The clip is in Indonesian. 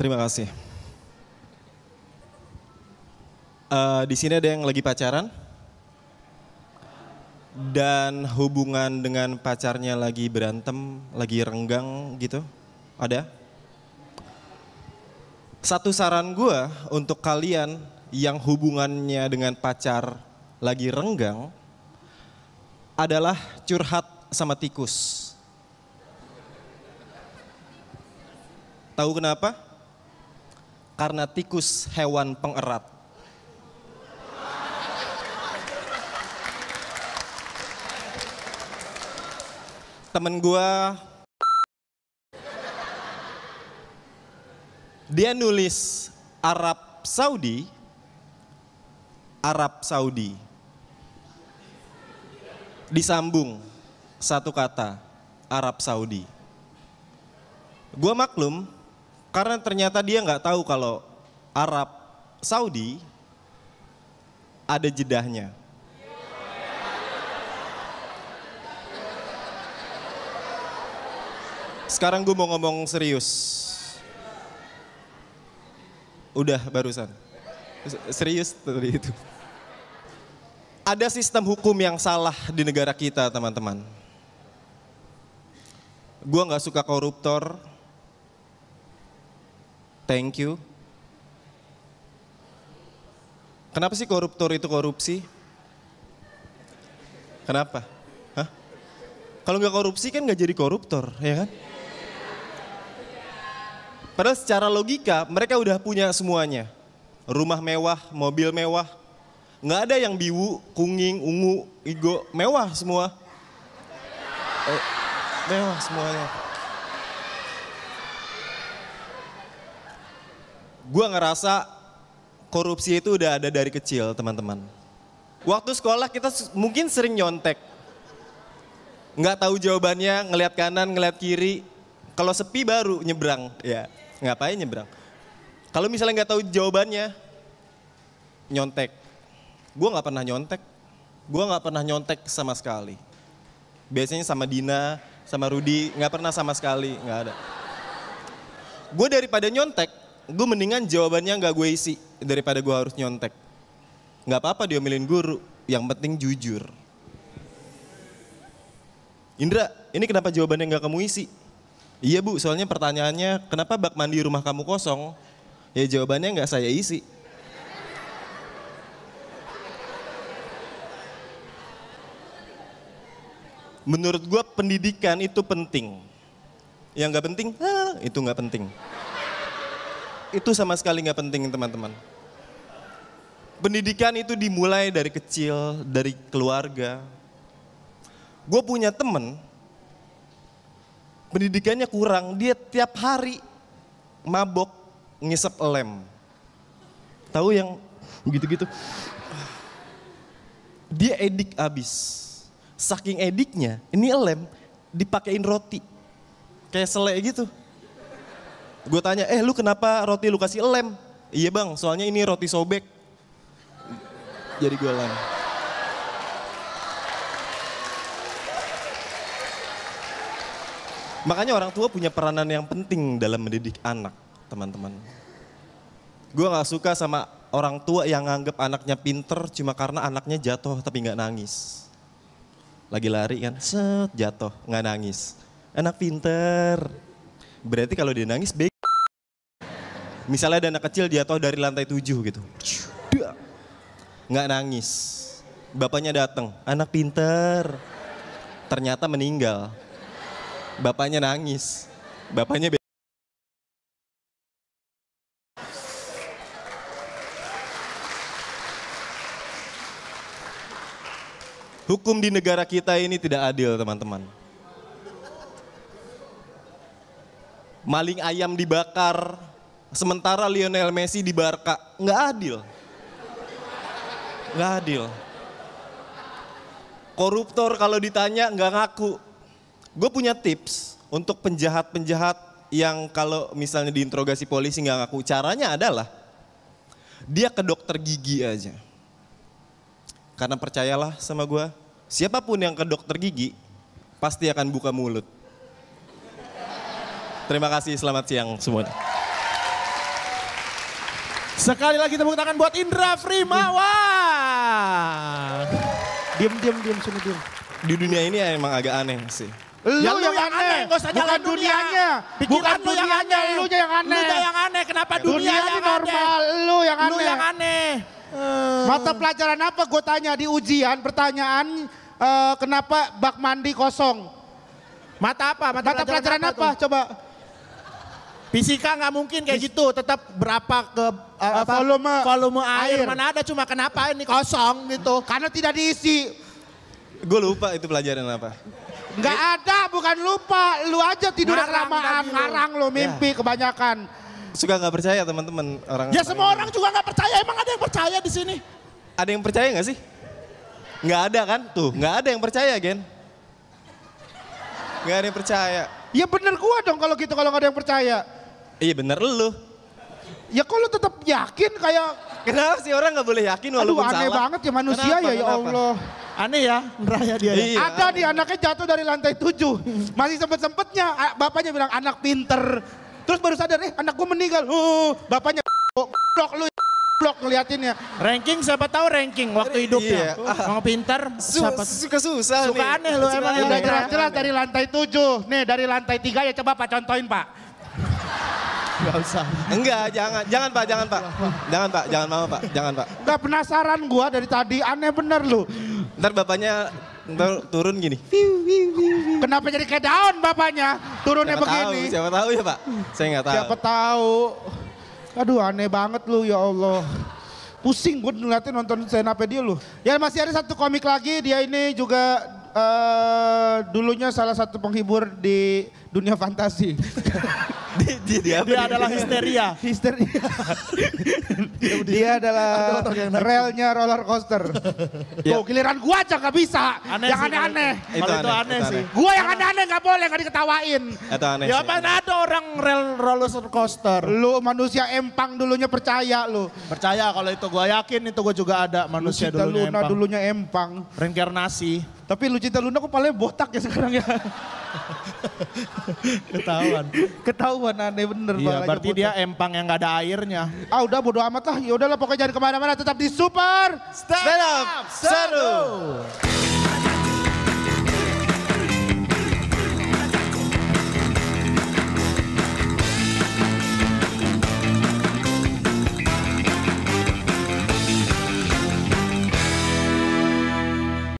Terima kasih. Uh, di sini ada yang lagi pacaran dan hubungan dengan pacarnya lagi berantem, lagi renggang gitu. Ada? Satu saran gue untuk kalian yang hubungannya dengan pacar lagi renggang adalah curhat sama tikus. Tahu kenapa? karena tikus hewan pengerat. Temen gue dia nulis Arab Saudi Arab Saudi disambung satu kata Arab Saudi. Gua maklum karena ternyata dia nggak tahu kalau Arab Saudi ada jedahnya. Sekarang gue mau ngomong serius. Udah barusan. Serius tadi itu. Ada sistem hukum yang salah di negara kita teman-teman. Gue nggak suka koruptor, Thank you. Kenapa sih koruptor itu korupsi? Kenapa? Hah? Kalau nggak korupsi kan nggak jadi koruptor, ya kan? Padahal secara logika mereka udah punya semuanya. Rumah mewah, mobil mewah. Nggak ada yang biwu, kuning, ungu, igo, mewah semua. Eh, mewah semuanya. gue ngerasa korupsi itu udah ada dari kecil teman-teman. Waktu sekolah kita mungkin sering nyontek. Nggak tahu jawabannya, ngelihat kanan, ngelihat kiri. Kalau sepi baru nyebrang, ya ngapain nyebrang. Kalau misalnya nggak tahu jawabannya, nyontek. Gue nggak pernah nyontek. Gue nggak pernah nyontek sama sekali. Biasanya sama Dina, sama Rudi, nggak pernah sama sekali, nggak ada. Gue daripada nyontek, gue mendingan jawabannya nggak gue isi daripada gue harus nyontek. Nggak apa-apa diomelin guru, yang penting jujur. Indra, ini kenapa jawabannya nggak kamu isi? Iya bu, soalnya pertanyaannya kenapa bak mandi rumah kamu kosong? Ya jawabannya nggak saya isi. Menurut gue pendidikan itu penting. Yang nggak penting, eh, itu nggak penting itu sama sekali nggak penting teman-teman. Pendidikan itu dimulai dari kecil, dari keluarga. Gue punya temen, pendidikannya kurang, dia tiap hari mabok ngisep lem. Tahu yang begitu gitu Dia edik abis. Saking ediknya, ini lem dipakein roti. Kayak selek gitu. Gue tanya, eh lu kenapa roti lu kasih lem? Iya bang, soalnya ini roti sobek. Jadi gue lem. Makanya orang tua punya peranan yang penting dalam mendidik anak, teman-teman. Gue gak suka sama orang tua yang nganggep anaknya pinter cuma karena anaknya jatuh tapi gak nangis. Lagi lari kan, set jatuh, gak nangis. Anak pinter. Berarti kalau dia nangis, bego. Misalnya ada anak kecil jatuh dari lantai tujuh gitu. Nggak nangis. Bapaknya datang, anak pinter. Ternyata meninggal. Bapaknya nangis. Bapaknya Hukum di negara kita ini tidak adil, teman-teman. Maling ayam dibakar, Sementara Lionel Messi di Barca. Nggak adil. Nggak adil. Koruptor kalau ditanya nggak ngaku. Gue punya tips untuk penjahat-penjahat yang kalau misalnya diinterogasi polisi nggak ngaku. Caranya adalah dia ke dokter gigi aja. Karena percayalah sama gue, siapapun yang ke dokter gigi pasti akan buka mulut. Terima kasih, selamat siang semuanya. Sekali lagi tepuk tangan buat Indra Frimawa. Diam, diam, diam, sini diam. Di dunia ini emang agak aneh sih. Lu ya, lu yang, yang aneh, aneh. usah bukan dunianya. Pikiran bukan lu yang aneh, lu yang aneh. Lu yang aneh, kenapa dunia, dunia yang normal, aneh. lu yang aneh. Lu yang aneh. Eh. Mata pelajaran apa gue tanya di ujian pertanyaan uh, kenapa bak mandi kosong? Mata apa? Mata, Mata pelajaran, pelajaran apa, apa coba? Fisika nggak mungkin kayak gitu, tetap berapa ke uh, apa, volume volume air. air mana ada cuma kenapa ini kosong gitu? Karena tidak diisi. Gue lupa itu pelajaran apa. Nggak iya. ada, bukan lupa. Lu aja tidur kelamaan, ngarang lu ya. mimpi ya. kebanyakan. Suka nggak percaya teman-teman orang. Ya semua orang juga nggak percaya. Emang ada yang percaya di sini? Ada yang percaya nggak sih? Nggak ada kan? Tuh, nggak ada yang percaya, Gen. Nggak ada yang percaya. Ya bener gua dong kalau gitu kalau nggak ada yang percaya. Iya bener lu. Ya kok lu tetap yakin kayak... Kenapa sih orang nggak boleh yakin walaupun Aduh, aneh salah? banget ya manusia ya, kenapa, ya ya Allah. Aneh ya, neraya dia. Ya. Iya, Ada nih anaknya jatuh dari lantai tujuh. Masih sempet-sempetnya, bapaknya bilang anak pinter. Terus baru sadar, eh anak gue meninggal. Uh, bapaknya blok lu blok ngeliatinnya. Ranking siapa tahu ranking waktu iya. hidupnya. Iya. Mau pinter, Su siapa? suka susah Suka nih. aneh lu emang. Udah jelas-jelas dari lantai tujuh. Nih dari lantai tiga ya coba Pak contohin Pak. Gak usah. Enggak, jangan. Jangan Pak, jangan Pak. Jangan Pak, jangan mama Pak, jangan Pak. Enggak penasaran gua dari tadi, aneh bener lu. Ntar bapaknya ntar turun gini. Kenapa jadi kayak daun bapaknya? Turunnya siapa begini. Tahu, siapa tahu ya Pak? Saya nggak tahu. Siapa tahu. Aduh aneh banget lu ya Allah. Pusing gue ngeliatin nonton stand up dia lu. Ya masih ada satu komik lagi, dia ini juga uh, dulunya salah satu penghibur di dunia fantasi. dia, dia, dia, dia adalah histeria. Histeria. dia, dia adalah relnya roller coaster. Tuh yeah. giliran gua aja gak bisa. Aneh yang aneh-aneh. Itu, itu, aneh, aneh sih. Aneh. Gua yang aneh-aneh gak boleh gak diketawain. Itu aneh. Ya mana ada orang rel roller coaster. Lu manusia empang dulunya percaya lu. Percaya kalau itu gua yakin itu gua juga ada manusia Lucita dulunya Luna empang. dulunya empang. Reinkarnasi. Tapi Lucinta Luna kok paling botak ya sekarang ya. Ketahuan. Ketahuan aneh bener. Iya, berarti dia empang yang gak ada airnya. Ah udah bodo amat lah. Ya udahlah pokoknya jangan kemana-mana. Tetap di Super Stand, Stand Up Seru. seru.